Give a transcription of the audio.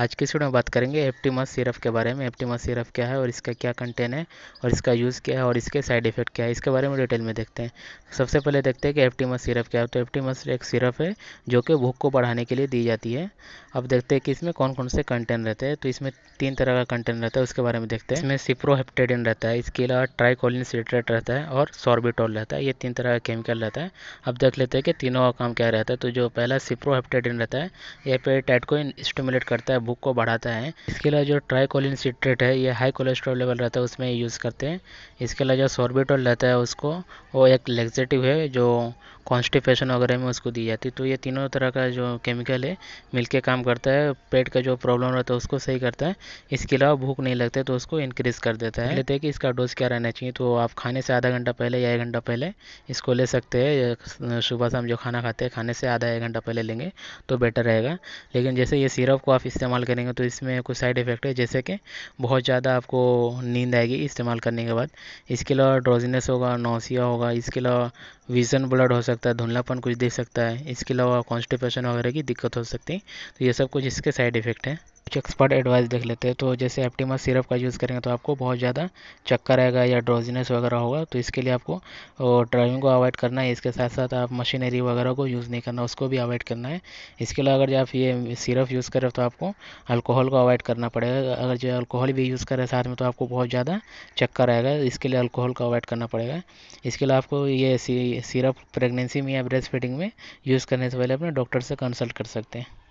आज की इस वीडियो में बात करेंगे एप्टीमा सिरप के बारे में एप्टीमा सिरप क्या है और इसका क्या कंटेंट है और इसका यूज़ क्या है और इसके साइड इफेक्ट क्या है इसके बारे में डिटेल में देखते हैं सबसे पहले देखते हैं कि एप्टीमा सिरप क्या है तो एप्टीमा एक सिरप है जो कि भूख को बढ़ाने के लिए दी जाती है अब देखते हैं कि इसमें कौन कौन से कंटेंट रहते हैं तो इसमें तीन तरह का कंटेंट रहता है उसके बारे में देखते हैं इसमें सिप्रोहेप्टेडिन रहता है इसके अलावा ट्राइकोलिन सिट्रेट रहता है और सॉर्बिटोल रहता है ये तीन तरह का केमिकल रहता है अब देख लेते हैं कि तीनों का काम क्या रहता है तो जो पहला सिप्रोहेप्टेडिन रहता है ये पेटाइट को स्टमुलेट करता है भूख को बढ़ाता है इसके अलावा जो ट्राइकोलिन सिट्रेट है ये हाई कोलेस्ट्रॉल लेवल रहता है उसमें यूज़ करते हैं इसके अलावा जो सॉर्बिटोल रहता है उसको वो एक लेग्जेटिव है जो कॉन्स्टिपेशन वगैरह में उसको दी जाती है तो ये तीनों तरह का जो केमिकल है मिलके काम करता है पेट का जो प्रॉब्लम रहता है उसको सही करता है इसके अलावा भूख नहीं लगता तो उसको इंक्रीज़ कर देता है लेते हैं कि इसका डोज क्या रहना चाहिए तो आप खाने से आधा घंटा पहले या एक घंटा पहले इसको ले सकते हैं सुबह शाम जो खाना खाते हैं खाने से आधा एक घंटा पहले लेंगे तो बेटर रहेगा लेकिन जैसे ये सिरप को आप इस्तेमाल इस्तेमाल करेंगे तो इसमें कुछ साइड इफ़ेक्ट है जैसे कि बहुत ज़्यादा आपको नींद आएगी इस्तेमाल करने के बाद इसके अलावा ड्रोजीनेस होगा नौसिया होगा इसके अलावा विज़न ब्लड हो सकता है धुंधलापन कुछ दे सकता है इसके अलावा कॉन्स्टिपेशन वगैरह की दिक्कत हो सकती है तो ये सब कुछ इसके साइड इफ़ेक्ट हैं कुछ एक्सपर्ट एडवाइस देख लेते हैं तो जैसे एप्टीमा सिरप का यूज़ करेंगे तो आपको बहुत ज़्यादा चक्कर आएगा या ड्रोजीनेस वगैरह होगा तो इसके लिए आपको ड्राइविंग को अवॉइड करना है इसके साथ साथ आप मशीनरी वगैरह को यूज़ नहीं करना उसको भी अवॉइड करना है इसके अलावा अगर आप ये सिरप यूज़ करें तो आपको अल्कोहल को अवॉइड करना पड़ेगा अगर जो अल्कोहल भी यूज़ करें साथ में तो आपको बहुत ज़्यादा चक्कर आएगा इसके लिए अल्कोहल को अवॉइड करना पड़ेगा इसके अलावा आपको ये सिरप प्रेगनेंसी में या ब्रेस्ट फीडिंग में यूज़ करने से पहले अपने डॉक्टर से कंसल्ट कर सकते हैं